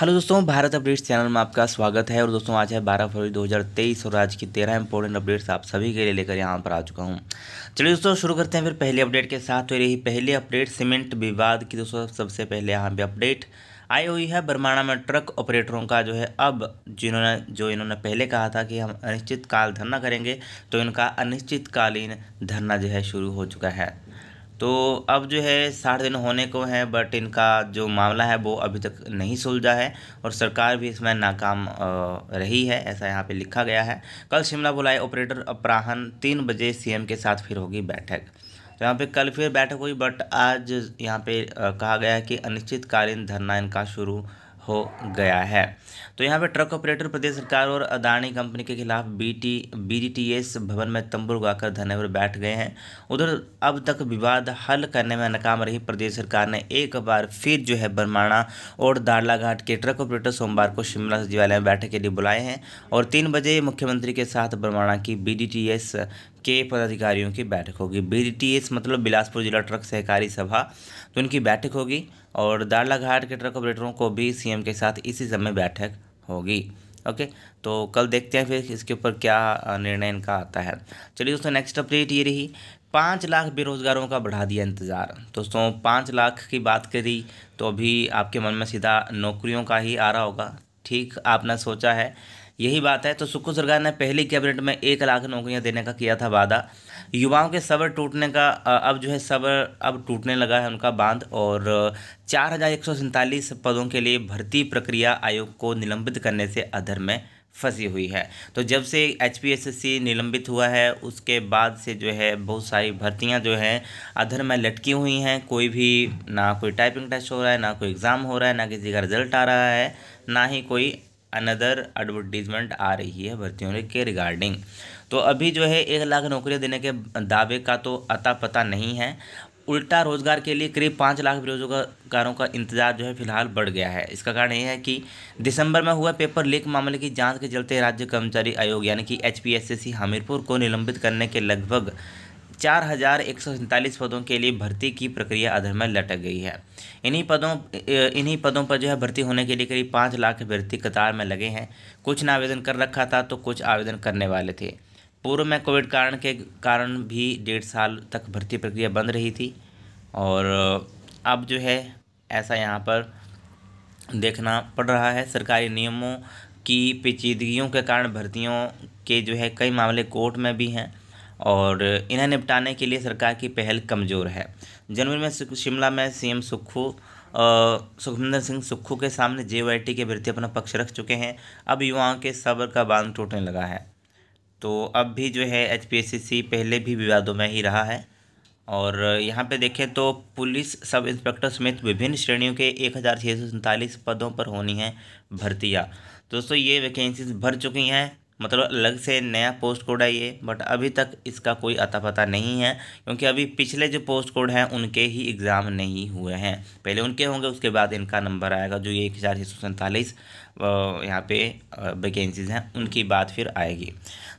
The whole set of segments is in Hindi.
हेलो दोस्तों भारत अपडेट्स चैनल में आपका स्वागत है और दोस्तों आज है 12 फरवरी 2023 और आज की 13 इंपॉर्टेंट अपडेट्स आप सभी के लिए लेकर यहाँ पर आ चुका हूँ चलिए दोस्तों शुरू करते हैं फिर पहले अपडेट के साथ तो रही पहली अपडेट सीमेंट विवाद की दोस्तों सबसे पहले यहाँ पर अपडेट आई हुई है बरमाणा में ट्रक ऑपरेटरों का जो है अब जिन्होंने जो इन्होंने पहले कहा था कि हम अनिश्चितकाल धरना करेंगे तो इनका अनिश्चितकालीन धरना जो है शुरू हो चुका है तो अब जो है साठ दिन होने को है बट इनका जो मामला है वो अभी तक नहीं सुलझा है और सरकार भी इसमें नाकाम रही है ऐसा यहाँ पे लिखा गया है कल शिमला बुलाए ऑपरेटर अपराहन तीन बजे सीएम के साथ फिर होगी बैठक तो यहाँ पे कल फिर बैठक हुई बट आज यहाँ पे कहा गया है कि अनिश्चितकालीन धरना इनका शुरू हो गया है तो यहाँ पे ट्रक ऑपरेटर प्रदेश सरकार और अदानी कंपनी के खिलाफ बीटी बीडीटीएस भवन में तंबू लगाकर धरने पर बैठ गए हैं उधर अब तक विवाद हल करने में नाकाम रही प्रदेश सरकार ने एक बार फिर जो है बरमाणा और घाट के ट्रक ऑपरेटर सोमवार को शिमला सचिवालय में बैठक के लिए बुलाए हैं और तीन बजे मुख्यमंत्री के साथ बरमाणा की बी के पदाधिकारियों की बैठक होगी बी मतलब बिलासपुर जिला ट्रक सहकारी सभा तो उनकी बैठक होगी और घाट के ट्रक ऑपरेटरों को भी सीएम के साथ इसी समय बैठक होगी ओके तो कल देखते हैं फिर इसके ऊपर क्या निर्णय इनका आता है चलिए दोस्तों नेक्स्ट अपडेट ये रही पाँच लाख बेरोजगारों का बढ़ा दिया इंतज़ार दोस्तों पाँच लाख की बात करी तो अभी आपके मन में सीधा नौकरियों का ही आ रहा होगा ठीक आपने सोचा है यही बात है तो सुक्खू सरकार ने पहली कैबिनेट में एक लाख नौकरियां देने का किया था वादा युवाओं के सबर टूटने का अब जो है सबर अब टूटने लगा है उनका बांध और चार हज़ार एक सौ सैंतालीस पदों के लिए भर्ती प्रक्रिया आयोग को निलंबित करने से अधर में फंसी हुई है तो जब से एच निलंबित हुआ है उसके बाद से जो है बहुत सारी भर्तियां जो हैं अधर में लटकी हुई हैं कोई भी ना कोई टाइपिंग टेस्ट हो रहा है ना कोई एग्ज़ाम हो रहा है ना किसी का रिजल्ट आ रहा है ना ही कोई अनदर एडवर्टीज़मेंट आ रही है भर्तियों के रिगार्डिंग तो अभी जो है एक लाख नौकरियां देने के दावे का तो अता पता नहीं है उल्टा रोजगार के लिए करीब पाँच लाख बेरोजगारों का इंतजार जो है फिलहाल बढ़ गया है इसका कारण यह है कि दिसंबर में हुआ पेपर लीक मामले की जांच के चलते राज्य कर्मचारी आयोग यानी कि एच हमीरपुर को निलंबित करने के लगभग चार हज़ार एक सौ सैंतालीस पदों के लिए भर्ती की प्रक्रिया अधर में लटक गई है इन्हीं पदों इन्हीं पदों पर जो है भर्ती होने के लिए करीब पाँच लाख अभ्यर्थी कतार में लगे हैं कुछ ने आवेदन कर रखा था तो कुछ आवेदन करने वाले थे पूर्व में कोविड कारण के कारण भी डेढ़ साल तक भर्ती प्रक्रिया बंद रही थी और अब जो है ऐसा यहाँ पर देखना पड़ रहा है सरकारी नियमों की पेचीदगियों के कारण भर्तियों के जो है कई मामले कोर्ट में भी हैं और इन्हें निपटाने के लिए सरकार की पहल कमज़ोर है जनवरी में शिमला में सीएम सुक्खू सुखविंदर सिंह सुक्खू के सामने जे के विरुद्ध अपना पक्ष रख चुके हैं अब युवाओं के सब्र का बांध टूटने लगा है तो अब भी जो है एच पहले भी विवादों में ही रहा है और यहाँ पे देखें तो पुलिस सब इंस्पेक्टर समेत विभिन्न श्रेणियों के एक हज़ार छः सौ सैंतालीस पदों पर होनी है भर्तियाँ दोस्तों ये वैकेंसीज भर चुकी हैं मतलब अलग से नया पोस्ट कोड है ये बट अभी तक इसका कोई अता पता नहीं है क्योंकि अभी पिछले जो पोस्ट कोड हैं उनके ही एग्ज़ाम नहीं हुए हैं पहले उनके होंगे उसके बाद इनका नंबर आएगा जो ये एक हज़ार छः सौ सैंतालीस यहाँ पे वैकेंसीज हैं उनकी बात फिर आएगी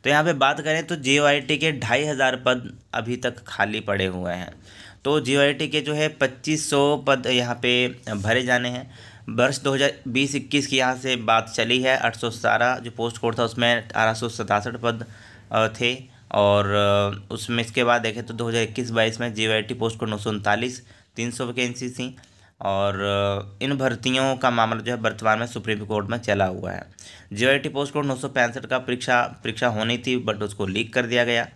तो यहाँ पे बात करें तो जे के ढाई हज़ार पद अभी तक खाली पड़े हुए हैं तो जे के जो है पच्चीस सौ पद यहाँ पे भरे जाने हैं वर्ष 2020-21 की यहाँ से बात चली है आठ जो पोस्ट कोड था उसमें अठारह पद थे और उसमें इसके बाद देखें तो 2021-22 में जी पोस्ट कोड नौ सौ उनतालीस तीन सौ वैकेंसी थी और इन भर्तियों का मामला जो है वर्तमान में सुप्रीम कोर्ट में चला हुआ है जी पोस्ट कोड नौ का परीक्षा परीक्षा होनी थी बट उसको लीक कर दिया गया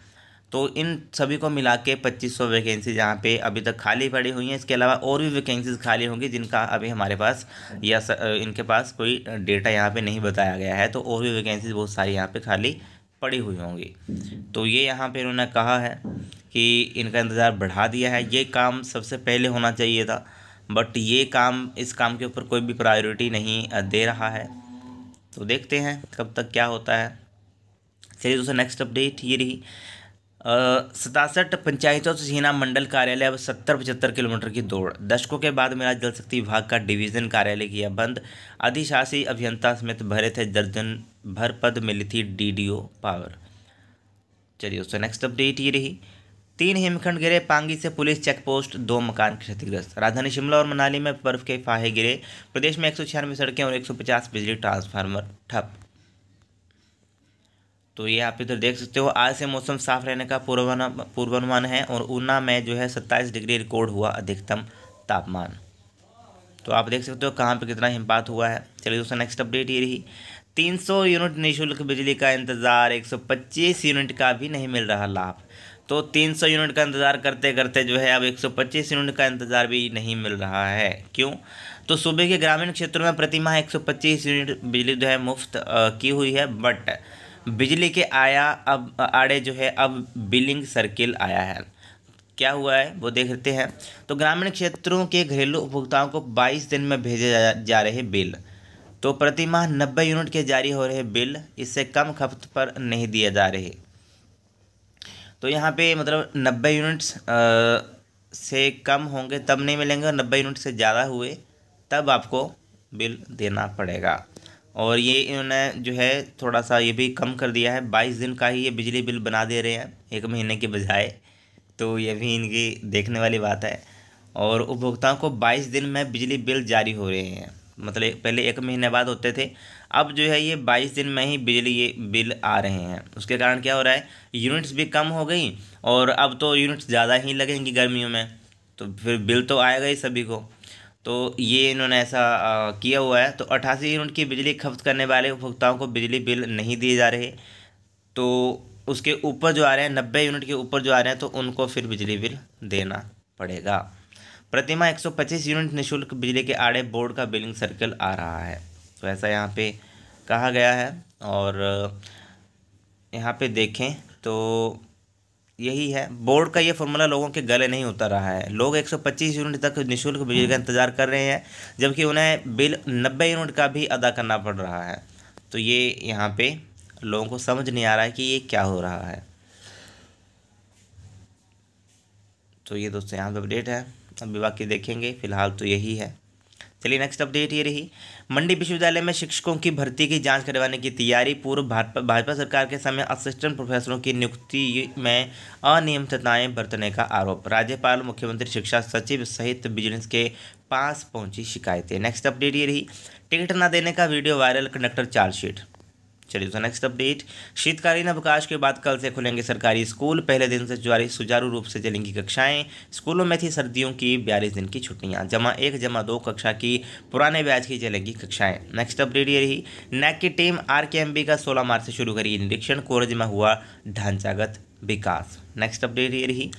तो इन सभी को मिला के पच्चीस सौ वैकेंसी यहाँ पे अभी तक खाली पड़ी हुई हैं इसके अलावा और भी वैकेंसीज खाली होंगी जिनका अभी हमारे पास या इनके पास कोई डेटा यहाँ पे नहीं बताया गया है तो और भी वैकेंसीज बहुत सारी यहाँ पे खाली पड़ी हुई होंगी तो ये यहाँ पे इन्होंने कहा है कि इनका इंतज़ार बढ़ा दिया है ये काम सबसे पहले होना चाहिए था बट ये काम इस काम के ऊपर कोई भी प्रायोरिटी नहीं दे रहा है तो देखते हैं कब तक क्या होता है चलिए दोस्तों नेक्स्ट अपडेट ये रही सतासठ पंचायतों से सीना मंडल कार्यालय अब सत्तर पचहत्तर किलोमीटर की दौड़ दशकों के बाद मेरा जल शक्ति विभाग का डिवीजन कार्यालय किया बंद अधिशासी अभियंता समेत भरे थे दर्जन भर पद मिली थी डीडीओ पावर चलिए उससे नेक्स्ट अपडेट ये रही तीन हिमखंड गिरे पांगी से पुलिस चेक पोस्ट दो मकान क्षतिग्रस्त राजधानी शिमला और मनाली में बर्फ के फाहे गिरे प्रदेश में एक सौ छियानवे सड़कें और एक बिजली ट्रांसफार्मर ठप तो ये आप इधर देख सकते हो आज से मौसम साफ रहने का पूर्वानुमान है और ऊना में जो है सत्ताईस डिग्री रिकॉर्ड हुआ अधिकतम तापमान तो आप देख सकते हो कहाँ पर कितना हिमपात हुआ है चलिए दोस्तों नेक्स्ट अपडेट ये रही 300 यूनिट निःशुल्क बिजली का इंतज़ार 125 यूनिट का भी नहीं मिल रहा लाभ तो 300 यूनिट का इंतज़ार करते करते जो है अब 125 यूनिट का इंतज़ार भी नहीं मिल रहा है क्यों तो सूबे के ग्रामीण क्षेत्रों में प्रतिमाह एक यूनिट बिजली जो है मुफ्त की हुई है बट बिजली के आया अब आड़े जो है अब बिलिंग सर्किल आया है क्या हुआ है वो देखते हैं तो ग्रामीण क्षेत्रों के घरेलू उपभोक्ताओं को 22 दिन में भेजे जा, जा रहे बिल तो प्रति माह नब्बे यूनिट के जारी हो रहे बिल इससे कम खपत पर नहीं दिए जा रहे तो यहाँ पे मतलब नब्बे यूनिट्स से कम होंगे तब नहीं मिलेंगे और नब्बे यूनिट से ज़्यादा हुए तब आपको बिल देना पड़ेगा और ये इन्होंने जो है थोड़ा सा ये भी कम कर दिया है बाईस दिन का ही ये बिजली बिल बना दे रहे हैं एक महीने के बजाय तो ये भी इनकी देखने वाली बात है और उपभोक्ताओं को बाईस दिन में बिजली बिल जारी हो रहे हैं मतलब पहले एक महीने बाद होते थे अब जो है ये बाईस दिन में ही बिजली ये बिल आ रहे हैं उसके कारण क्या हो रहा है यूनिट्स भी कम हो गई और अब तो यूनिट्स ज़्यादा ही लगेंगी गर्मियों में तो फिर बिल तो आएगा ही सभी को तो ये इन्होंने ऐसा आ, किया हुआ है तो अट्ठासी यूनिट की बिजली खपत करने वाले उपभोक्ताओं को बिजली बिल नहीं दिए जा रहे तो उसके ऊपर जो आ रहे हैं नब्बे यूनिट के ऊपर जो आ रहे हैं तो उनको फिर बिजली बिल देना पड़ेगा प्रतिमा 125 यूनिट निशुल्क बिजली के आड़े बोर्ड का बिलिंग सर्कल आ रहा है तो ऐसा यहाँ पे कहा गया है और यहाँ पे देखें तो यही है बोर्ड का ये फॉर्मूला लोगों के गले नहीं उतर रहा है लोग 125 यूनिट तक निशुल्क बिजली का इंतजार कर रहे हैं जबकि उन्हें बिल 90 यूनिट का भी अदा करना पड़ रहा है तो ये यहाँ पे लोगों को समझ नहीं आ रहा है कि ये क्या हो रहा है तो ये दोस्तों यहाँ पर अपडेट है अभी बाकी देखेंगे फ़िलहाल तो यही है चलिए नेक्स्ट अपडेट ये रही मंडी विश्वविद्यालय में शिक्षकों की भर्ती की जांच करवाने की तैयारी पूर्व भाजपा सरकार के समय असिस्टेंट प्रोफेसरों की नियुक्ति में अनियमितताएं बरतने का आरोप राज्यपाल मुख्यमंत्री शिक्षा सचिव सहित विजिलेंस के पास पहुंची शिकायतें नेक्स्ट अपडेट ये रही टिकट न देने का वीडियो वायरल कंडक्टर चार्जशीट चलिए तो नेक्स्ट अपडेट शीतकालीन अवकाश के बाद कल से खुलेंगे सरकारी स्कूल पहले दिन से जारी सुचारू रूप से चलेंगी कक्षाएं स्कूलों में थी सर्दियों की बयालीस दिन की छुट्टियां जमा एक जमा दो कक्षा की पुराने ब्याज की चलेंगी कक्षाएं नेक्स्ट अपडेट ये रही नैक की टीम आर का सोलह मार्च से शुरू करेगी निरीक्षण कोरज में हुआ ढांचागत विकास नेक्स्ट अपडेट ये रही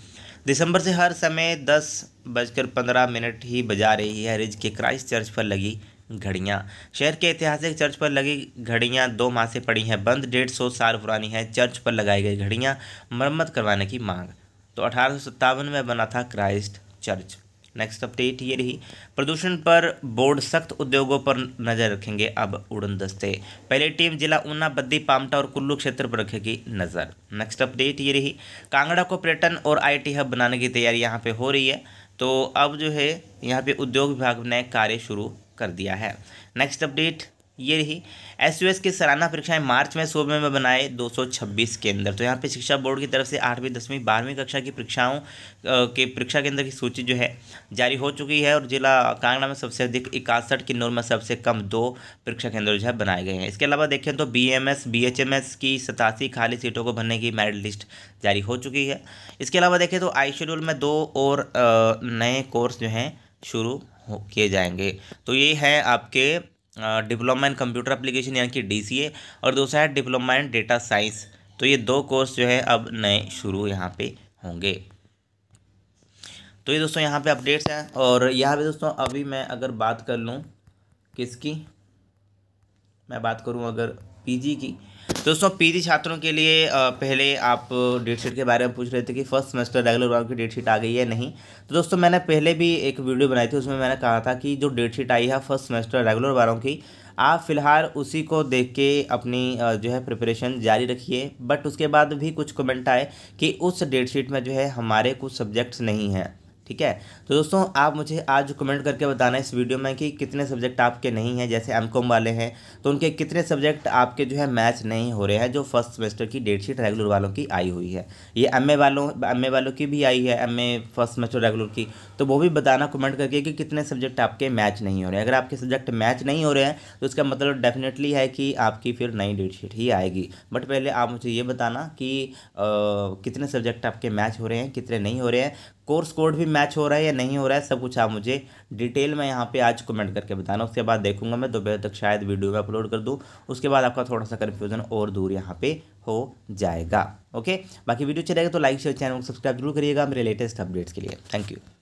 दिसंबर से हर समय दस बजकर पंद्रह मिनट ही बजा रही है रिज के क्राइस्ट चर्च पर लगी घड़ियाँ शहर के ऐतिहासिक चर्च पर लगी घड़ियाँ दो माह से पड़ी हैं बंद डेढ़ सौ साल पुरानी है चर्च पर लगाई गई घड़ियाँ मरम्मत करवाने की मांग तो अठारह में बना था क्राइस्ट चर्च नेक्स्ट अपडेट ये रही प्रदूषण पर बोर्ड सख्त उद्योगों पर नज़र रखेंगे अब उड़न दस्ते पहले टीम जिला ऊना बद्दी पामटा और कुल्लू क्षेत्र पर रखेगी नज़र नेक्स्ट अपडेट ये रही कांगड़ा को पर्यटन और आईटी हब बनाने की तैयारी यहाँ पे हो रही है तो अब जो है यहाँ पे उद्योग विभाग ने कार्य शुरू कर दिया है नेक्स्ट अपडेट ये रही एस यू एस की सालाना परीक्षाएं मार्च में सोबे में बनाए 226 केंद्र तो यहाँ पे शिक्षा बोर्ड की तरफ से आठवीं दसवीं बारहवीं कक्षा की परीक्षाओं के परीक्षा केंद्र की सूची जो है जारी हो चुकी है और जिला कांगड़ा में सबसे अधिक इकसठ किन्नौर में सबसे कम दो परीक्षा केंद्र जो है बनाए गए हैं इसके अलावा देखें तो बी एम की सतासी खाली सीटों को भरने की मेरिट लिस्ट जारी हो चुकी है इसके अलावा देखें तो आई शेड्यूल में दो और नए कोर्स जो हैं शुरू किए जाएंगे तो ये है आपके डिप्लोमा इन कंप्यूटर एप्लीकेशन यानी कि डी और दूसरा है डिप्लोमा इन डेटा साइंस तो ये दो कोर्स जो है अब नए शुरू यहाँ पे होंगे तो ये दोस्तों यहाँ पे अपडेट्स हैं और यहाँ पे दोस्तों अभी मैं अगर बात कर लूँ किसकी मैं बात करूँ अगर पीजी की दोस्तों पीजी छात्रों के लिए पहले आप डेटशीट के बारे में पूछ रहे थे कि फर्स्ट सेमेस्टर रेगुलर वालों की डेटशीट आ गई है नहीं तो दोस्तों मैंने पहले भी एक वीडियो बनाई थी उसमें मैंने कहा था कि जो डेटशीट आई है फर्स्ट सेमेस्टर रेगुलर वालों की आप फिलहाल उसी को देख के अपनी जो है प्रिपरेशन जारी रखिए बट उसके बाद भी कुछ कमेंट आए कि उस डेटशीट में जो है हमारे कुछ सब्जेक्ट्स नहीं हैं ठीक है तो दोस्तों आप मुझे आज कमेंट करके बताना इस वीडियो में कि कितने सब्जेक्ट आपके नहीं हैं जैसे एम वाले हैं तो उनके कितने सब्जेक्ट आपके जो है मैच नहीं हो रहे हैं जो फर्स्ट सेमेस्टर की डेट शीट रेगुलर वालों की आई हुई है ये एम वालों एम वालों की भी आई है एम फर्स्ट सेमेस्टर रेगुलर की तो वो भी बताना कमेंट करके कि कितने सब्जेक्ट आपके मैच नहीं हो रहे हैं अगर आपके सब्जेक्ट मैच नहीं हो रहे हैं तो इसका मतलब डेफिनेटली है कि आपकी फिर नई डेट शीट ही आएगी बट पहले आप मुझे ये बताना कि कितने सब्जेक्ट आपके मैच हो रहे हैं कितने नहीं हो रहे हैं कोर्स कोड भी मैच हो रहा है या नहीं हो रहा है सब कुछ आप मुझे डिटेल में यहाँ पे आज कमेंट करके बताना उसके बाद देखूंगा मैं दोपहर तक शायद वीडियो में अपलोड कर दूँ उसके बाद आपका थोड़ा सा कन्फ्यूजन और दूर यहाँ पे हो जाएगा ओके बाकी वीडियो चलेगा तो लाइक शेयर चैनल को सब्सक्राइब जरूर करिएगा मेरे लेटेस्ट अपडेट्स के लिए थैंक यू